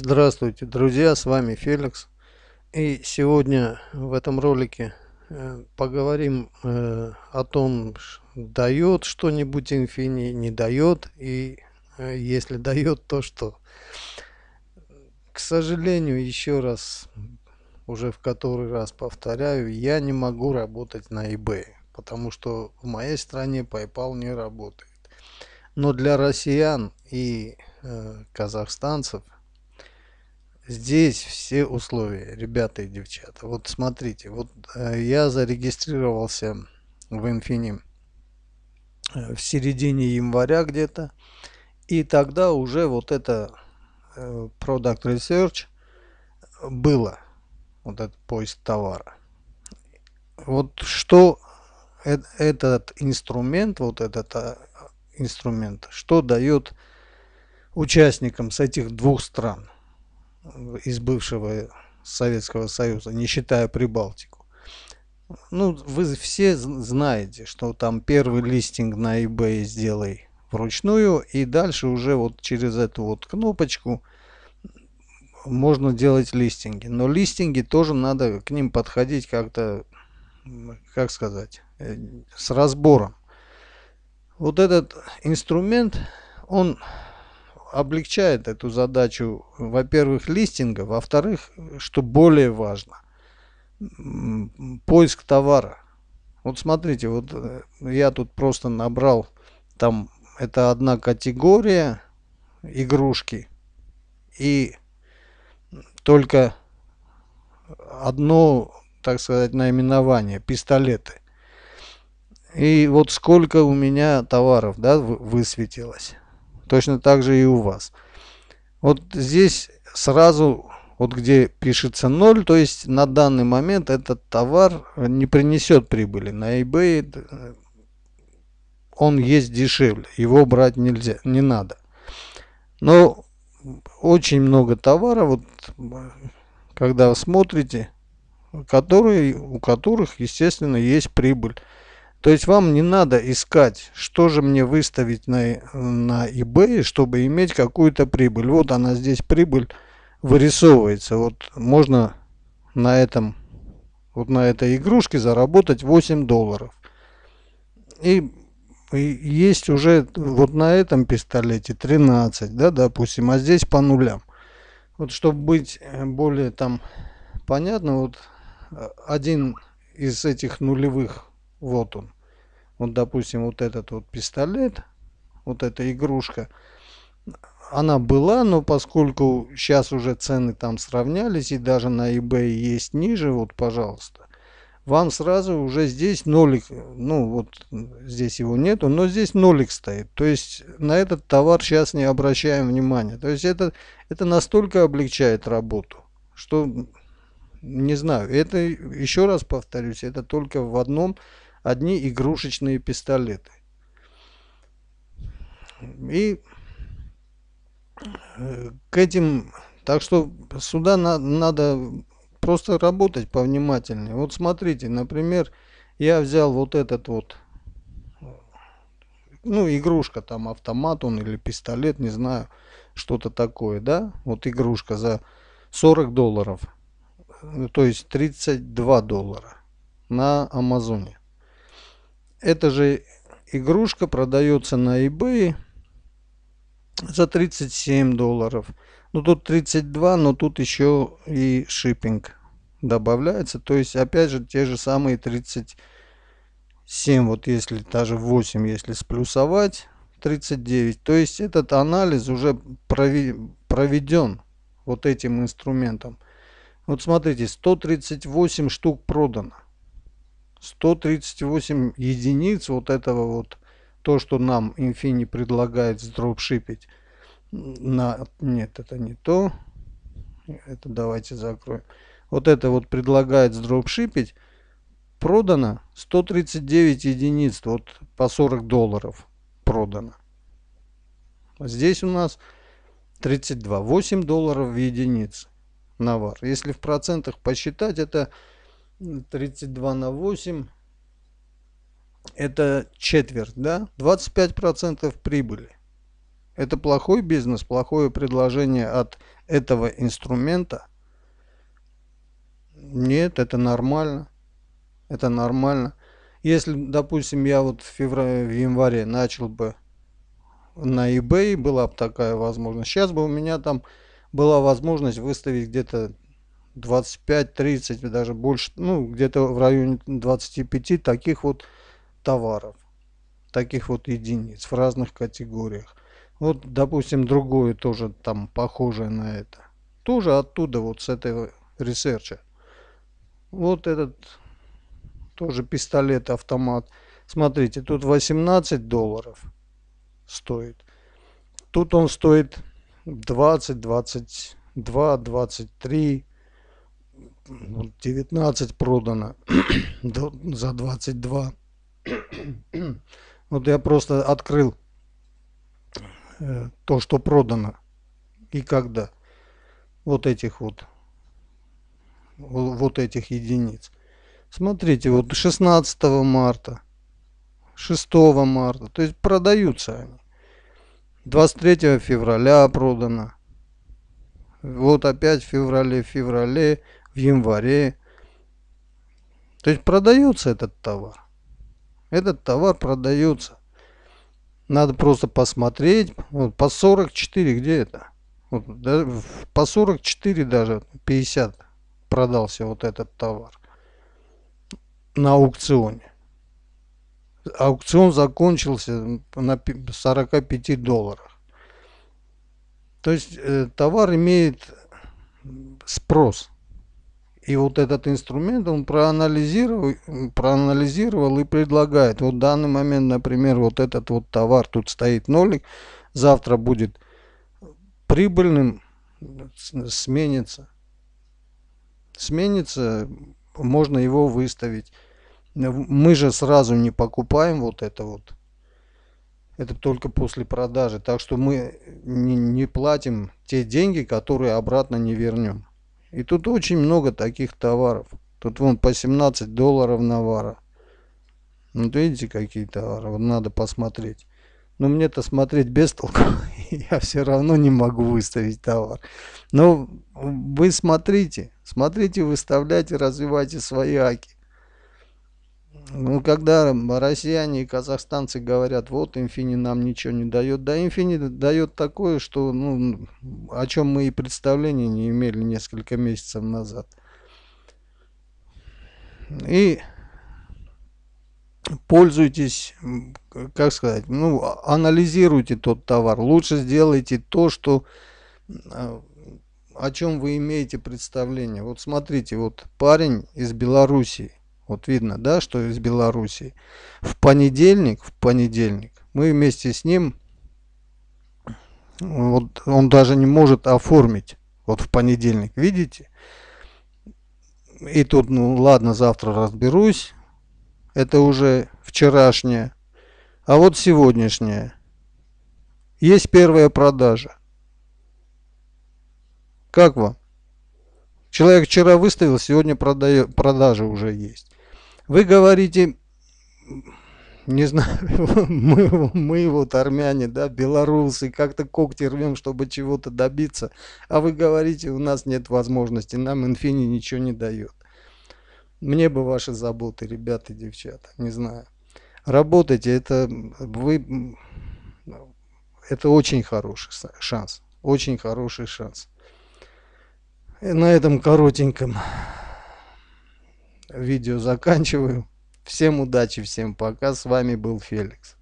Здравствуйте, друзья, с вами Феликс. И сегодня в этом ролике э, поговорим э, о том, дает что-нибудь Инфини, не дает, и э, если дает, то что. К сожалению, еще раз, уже в который раз повторяю, я не могу работать на eBay, потому что в моей стране PayPal не работает. Но для россиян и казахстанцев – Здесь все условия, ребята и девчата. Вот смотрите, вот э, я зарегистрировался в Infini э, в середине января где-то. И тогда уже вот это э, Product Research было. Вот этот поиск товара. Вот что этот инструмент, вот этот инструмент, что дает участникам с этих двух стран – из бывшего Советского Союза, не считая Прибалтику. Ну, вы все знаете, что там первый листинг на eBay сделай вручную, и дальше уже вот через эту вот кнопочку можно делать листинги. Но листинги тоже надо к ним подходить как-то, как сказать, э, с разбором. Вот этот инструмент, он облегчает эту задачу, во-первых, листинга, во-вторых, что более важно, поиск товара. Вот смотрите, вот э, я тут просто набрал, там это одна категория игрушки и только одно, так сказать, наименование, пистолеты. И вот сколько у меня товаров, да, высветилось. Точно так же и у вас. Вот здесь сразу, вот где пишется 0, то есть на данный момент этот товар не принесет прибыли. На eBay э, он есть дешевле, его брать нельзя, не надо. Но очень много товара, вот, когда вы смотрите, которые, у которых, естественно, есть прибыль. То есть вам не надо искать, что же мне выставить на, э, на eBay, чтобы иметь какую-то прибыль. Вот она здесь прибыль вырисовывается. Вот можно на этом, вот на этой игрушке заработать 8 долларов. И, и есть уже вот на этом пистолете 13, да, допустим, а здесь по нулям. Вот чтобы быть э, более там понятно, вот э, один из этих нулевых вот он. Вот, допустим, вот этот вот пистолет, вот эта игрушка, она была, но поскольку сейчас уже цены там сравнялись и даже на eBay есть ниже, вот, пожалуйста, вам сразу уже здесь нолик, ну вот здесь его нету, но здесь нолик стоит. То есть на этот товар сейчас не обращаем внимания. То есть это, это настолько облегчает работу, что не знаю. Это, еще раз повторюсь, это только в одном одни игрушечные пистолеты. И э, к этим... Так что сюда на, надо просто работать повнимательнее. Вот смотрите, например, я взял вот этот вот, ну, игрушка там, автомат он или пистолет, не знаю, что-то такое, да? Вот игрушка за 40 долларов, э, то есть 32 доллара на Амазоне. Эта же игрушка продается на eBay за 37 долларов. Ну тут 32, но тут еще и шиппинг добавляется. То есть опять же те же самые 37, вот если даже 8, если сплюсовать, 39. То есть этот анализ уже проведен вот этим инструментом. Вот смотрите, 138 штук продано. 138 единиц вот этого вот, то, что нам Infini предлагает сдропшипить. На... Нет, это не то. Это давайте закроем. Вот это вот предлагает сдропшипить. Продано 139 единиц, вот по 40 долларов продано. Здесь у нас 32, 8 долларов в единиц навар. Если в процентах посчитать, это 32 на 8 это четверть, да? 25% прибыли. Это плохой бизнес, плохое предложение от этого инструмента. Нет, это нормально. Это нормально. Если, допустим, я вот в, феврале, в январе начал бы на eBay, была бы такая возможность. Сейчас бы у меня там была возможность выставить где-то 25-30, даже больше, ну, где-то в районе 25 таких вот товаров, таких вот единиц в разных категориях. Вот, допустим, другое тоже там похожее на это. Тоже оттуда, вот с этого ресерча. Вот этот тоже пистолет, автомат. Смотрите, тут 18 долларов стоит. Тут он стоит 20, 22, 23, 19 ну, продано за 22. Вот я просто открыл э, то, что продано и когда. Вот этих вот. Вот этих единиц. Смотрите, вот 16 марта, 6 марта. То есть продаются они. 23 февраля продано. Вот опять в феврале, в феврале в январе. То есть продается этот товар. Этот товар продается. Надо просто посмотреть. Вот по 44 где это? Вот, да, по 44 даже 50 продался вот этот товар на аукционе. Аукцион закончился на 45 долларах. То есть э, товар имеет спрос. И вот этот инструмент он проанализировал, проанализировал и предлагает. Вот в данный момент, например, вот этот вот товар, тут стоит нолик, завтра будет прибыльным, сменится. Сменится, можно его выставить. Мы же сразу не покупаем вот это вот. Это только после продажи. Так что мы не, не платим те деньги, которые обратно не вернем. И тут очень много таких товаров. Тут вон по 17 долларов навара. Вот видите, какие товары. Вот надо посмотреть. Но мне-то смотреть без толку. Я все равно не могу выставить товар. Но ну, вы смотрите. Смотрите, выставляйте, развивайте свои аки. Ну, когда россияне и казахстанцы говорят, вот Инфини нам ничего не дает, да Инфини дает такое, что, ну, о чем мы и представления не имели несколько месяцев назад. И пользуйтесь, как сказать, ну, анализируйте тот товар. Лучше сделайте то, что, э, о чем вы имеете представление. Вот смотрите, вот парень из Белоруссии вот видно, да, что из Белоруссии. В понедельник, в понедельник мы вместе с ним, вот он даже не может оформить, вот в понедельник, видите? И тут, ну ладно, завтра разберусь, это уже вчерашнее. А вот сегодняшнее. Есть первая продажа. Как вам? Человек вчера выставил, сегодня продаю, продажи уже есть. Вы говорите, не знаю, мы, мы вот армяне, да, белорусы, как-то когти рвем, чтобы чего-то добиться. А вы говорите, у нас нет возможности, нам инфини ничего не дает. Мне бы ваши заботы, ребята девчата, не знаю. Работайте, это вы, это очень хороший шанс, очень хороший шанс. И на этом коротеньком видео заканчиваю. Всем удачи, всем пока. С вами был Феликс.